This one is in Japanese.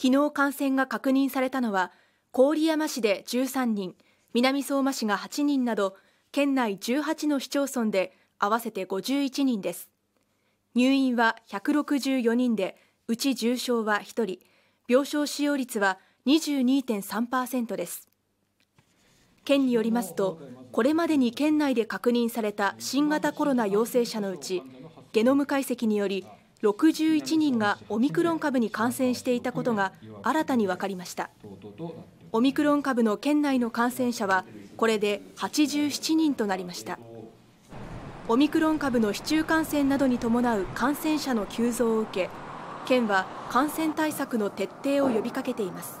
昨日感染が確認されたのは郡山市で13人南相馬市が8人など県内18の市町村で合わせて51人です入院は164人でうち重症は1人病床使用率は22.3%です県によりますとこれまでに県内で確認された新型コロナ陽性者のうちゲノム解析により61人がオミクロン株に感染していたことが新たに分かりましたオミクロン株の県内の感染者はこれで87人となりましたオミクロン株の市中感染などに伴う感染者の急増を受け県は感染対策の徹底を呼びかけています